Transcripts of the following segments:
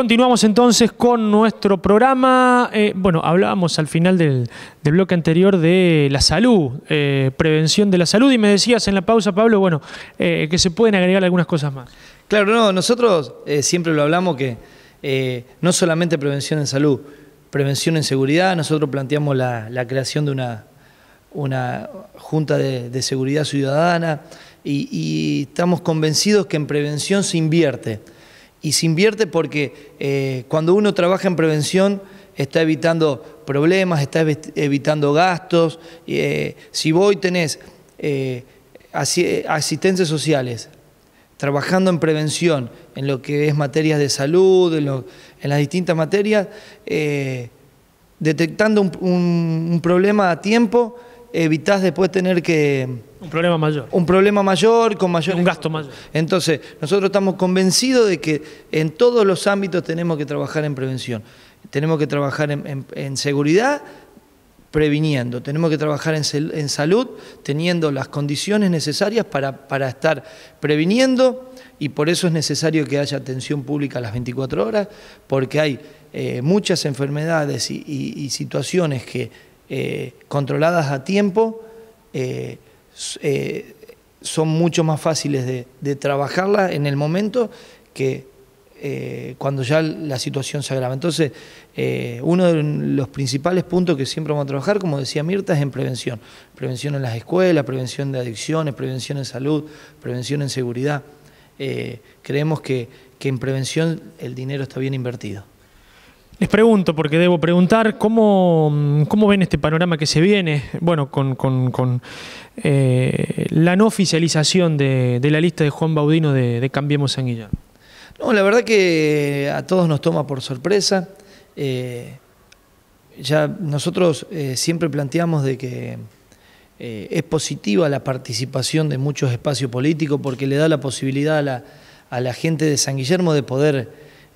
Continuamos entonces con nuestro programa. Eh, bueno, hablábamos al final del, bloque anterior de la salud, eh, prevención de la salud, y me decías en la pausa, Pablo, bueno, eh, que se pueden agregar algunas cosas más. Claro, no, nosotros siempre lo hablamos que no solamente prevención en salud, prevención en seguridad, nosotros planteamos la, creación de una, una Junta de, Seguridad Ciudadana y, y estamos convencidos que en prevención se invierte y se invierte porque eh, cuando uno trabaja en prevención está evitando problemas, está evitando gastos. Eh, si vos tenés eh, asistencias sociales trabajando en prevención, en lo que es materias de salud, en, las distintas materias, detectando un, un problema a tiempo, evitás después tener que un problema mayor. Un problema mayor, con mayor... Un gasto mayor. Entonces, nosotros estamos convencidos de que en todos los ámbitos tenemos que trabajar en prevención. Tenemos que trabajar en, seguridad, previniendo. Tenemos que trabajar en, salud teniendo las condiciones necesarias para, estar previniendo y por eso es necesario que haya atención pública a las 24 horas, porque hay eh, muchas enfermedades y, situaciones que eh, controladas a tiempo eh, eh, son mucho más fáciles de, trabajarla en el momento que eh, cuando ya la situación se agrava. Entonces, eh, uno de los principales puntos que siempre vamos a trabajar, como decía Mirta, es en prevención. Prevención en las escuelas, prevención de adicciones, prevención en salud, prevención en seguridad. Eh, creemos que en prevención el dinero está bien invertido. Les pregunto, porque debo preguntar, ¿cómo, ven este panorama que se viene? Bueno, con, eh, la no oficialización de, la lista de Juan Baudino de, Cambiemos San Guillermo. No, la verdad que a todos nos toma por sorpresa. Eh, ya nosotros eh, siempre planteamos de que es positiva la participación de muchos espacios políticos porque le da la posibilidad a la, a la gente de San Guillermo de poder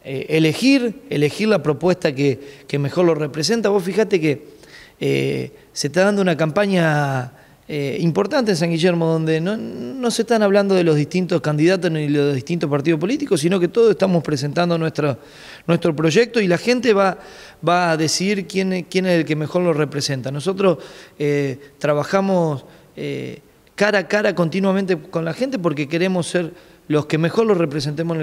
eh, elegir, elegir la propuesta que, mejor lo representa. Vos fijate que eh, se está dando una campaña eh, importante en San Guillermo, donde no, se están hablando de los distintos candidatos ni de los distintos partidos políticos, sino que todos estamos presentando nuestro, nuestro proyecto y la gente va, va a decidir quién, quién es el que mejor lo representa. Nosotros trabajamos cara a cara continuamente con la gente porque queremos ser los que mejor los representemos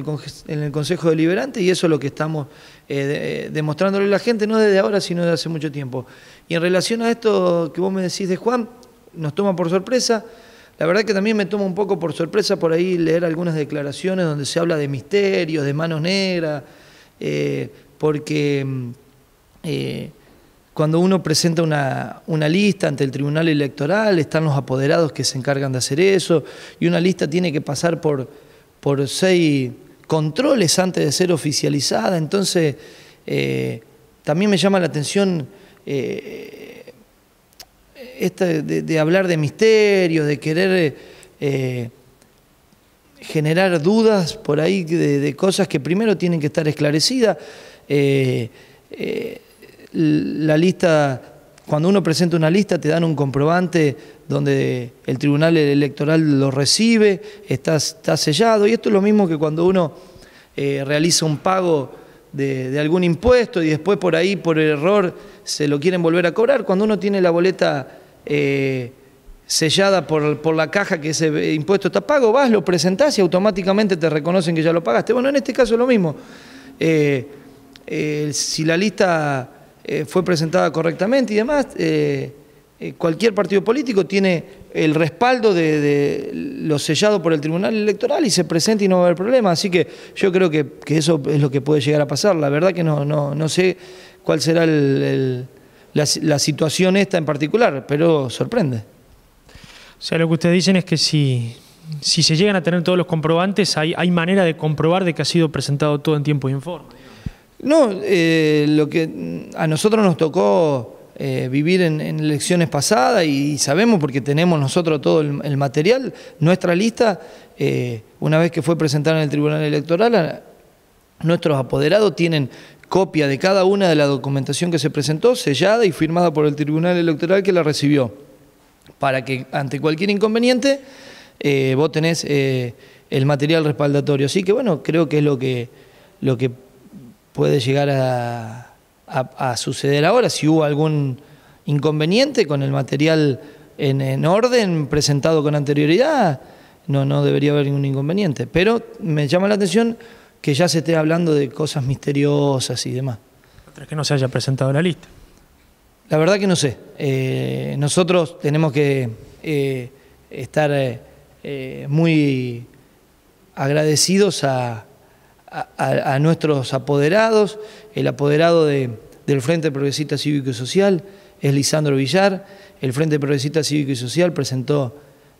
en el, Consejo Deliberante y eso es lo que estamos eh, demostrándole a la gente, no desde ahora, sino desde hace mucho tiempo. Y en relación a esto que vos me decís de Juan, nos toma por sorpresa. La verdad que también me toma un poco por sorpresa por ahí leer algunas declaraciones donde se habla de misterios, de manos negras, eh, porque mm, eh, cuando uno presenta una, lista ante el Tribunal Electoral están los apoderados que se encargan de hacer eso y una lista tiene que pasar por por seis controles antes de ser oficializada. Entonces, eh, también me llama la atención eh, eh, de, hablar de misterios, de querer generar dudas por ahí de, de, cosas que primero tienen que estar esclarecidas. la lista cuando uno presenta una lista te dan un comprobante donde el tribunal electoral lo recibe, está, está sellado, y esto es lo mismo que cuando uno eh, realiza un pago de, algún impuesto y después por ahí, por el error, se lo quieren volver a cobrar. Cuando uno tiene la boleta eh, sellada por, la caja que ese impuesto está pago, vas, lo presentás y automáticamente te reconocen que ya lo pagaste. Bueno, en este caso es lo mismo. Eh, si la lista eh, fue presentada correctamente y demás. Eh, eh, cualquier partido político tiene el respaldo de, lo sellado por el Tribunal Electoral y se presenta y no va a haber problema. Así que yo creo que, eso es lo que puede llegar a pasar. La verdad que no, sé cuál será la, la situación esta en particular, pero sorprende. O sea, lo que ustedes dicen es que si, si se llegan a tener todos los comprobantes, hay, hay manera de comprobar de que ha sido presentado todo en tiempo y en forma. No, eh, lo que a nosotros nos tocó eh, vivir en, elecciones pasadas y, sabemos porque tenemos nosotros todo el, material, nuestra lista, eh, una vez que fue presentada en el Tribunal Electoral, nuestros apoderados tienen copia de cada una de la documentación que se presentó, sellada y firmada por el Tribunal Electoral que la recibió, para que ante cualquier inconveniente eh, vos tenés el material respaldatorio. Así que bueno, creo que es lo que, lo que puede llegar a, suceder ahora, si hubo algún inconveniente con el material en, orden presentado con anterioridad, no, debería haber ningún inconveniente. Pero me llama la atención que ya se esté hablando de cosas misteriosas y demás. Otra que no se haya presentado la lista. La verdad que no sé. Eh, nosotros tenemos que eh, estar eh, muy agradecidos a, a, nuestros apoderados, el apoderado del Frente Progresista Cívico y Social es Lisandro Villar, el Frente Progresista Cívico y Social presentó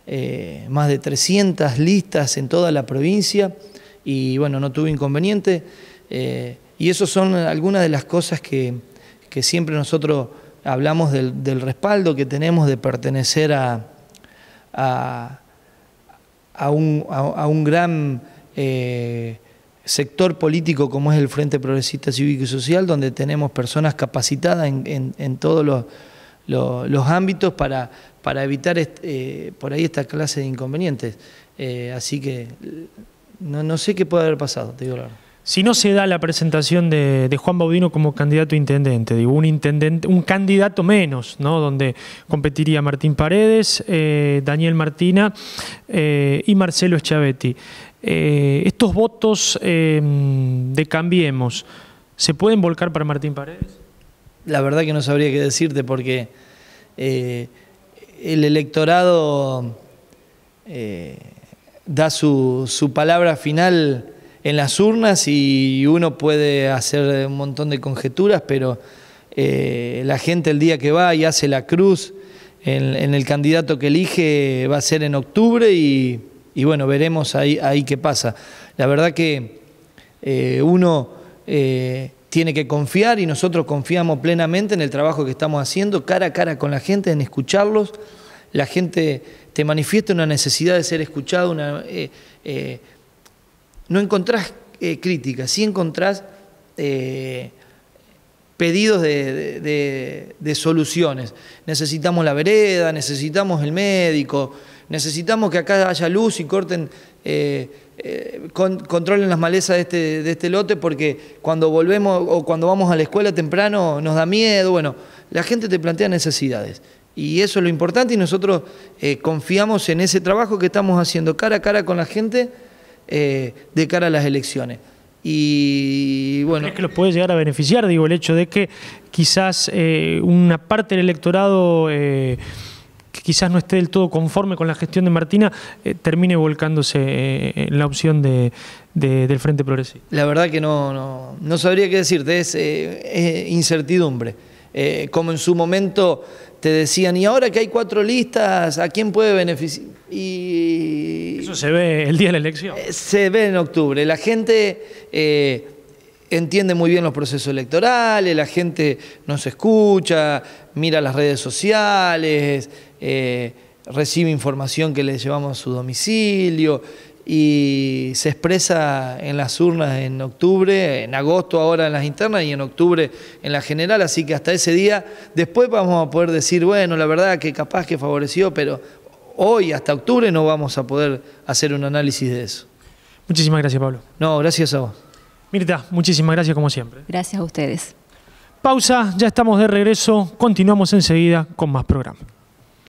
eh, más de 300 listas en toda la provincia y bueno, no tuvo inconveniente. Eh, y eso son algunas de las cosas que, siempre nosotros hablamos del, respaldo que tenemos de pertenecer a, a, un, gran... Eh, sector político como es el Frente Progresista Cívico y Social, donde tenemos personas capacitadas en, en, todos los, los, ámbitos para, para evitar eh, por ahí esta clase de inconvenientes. Eh, así que no, no, sé qué puede haber pasado, te digo la Si no se da la presentación de, Juan Baudino como candidato a intendente, digo, un intendente, un candidato menos, ¿no? Donde competiría Martín Paredes, eh, Daniel Martina y Marcelo Schiavetti. Eh, ¿Estos votos em, de Cambiemos se pueden volcar para Martín Paredes? La verdad que no sabría qué decirte porque eh, el electorado eh, da su, palabra final en las urnas y uno puede hacer un montón de conjeturas, pero la gente el día que va y hace la cruz en el candidato que elige va a ser en octubre y y bueno, veremos ahí, ahí qué pasa. La verdad que eh, uno eh, tiene que confiar y nosotros confiamos plenamente en el trabajo que estamos haciendo, cara a cara con la gente, en escucharlos. La gente te manifiesta una necesidad de ser escuchado, una, eh, no encontrás críticas, sí encontrás pedidos de, de, soluciones. Necesitamos la vereda, necesitamos el médico, necesitamos que acá haya luz y corten, eh, eh, controlen las malezas este, de este, lote porque cuando volvemos o cuando vamos a la escuela temprano nos da miedo. Bueno, la gente te plantea necesidades. Y eso es lo importante y nosotros eh, confiamos en ese trabajo que estamos haciendo cara a cara con la gente de cara a las elecciones. Y bueno. Es que los puede llegar a beneficiar? Digo, el hecho de que quizás una parte del electorado quizás no esté del todo conforme con la gestión de Martina, eh, termine volcándose eh, en la opción del Frente Progresista? La verdad que no, no, sabría qué decirte, es, eh, incertidumbre. como en su momento te decían, y ahora que hay cuatro listas, ¿a quién puede beneficiar? Y... Eso se ve el día de la elección. Se ve en octubre. La gente entiende muy bien los procesos electorales, la gente nos escucha, mira las redes sociales, eh, recibe información que le llevamos a su domicilio y se expresa en las urnas en octubre, en agosto ahora en las internas y en octubre en la general, así que hasta ese día después vamos a poder decir, bueno, la verdad que capaz que favoreció, pero hoy hasta octubre no vamos a poder hacer un análisis de eso. Muchísimas gracias, Pablo. No, gracias a vos. Mirta, muchísimas gracias como siempre. Gracias a ustedes. Pausa, ya estamos de regreso, continuamos enseguida con más programas.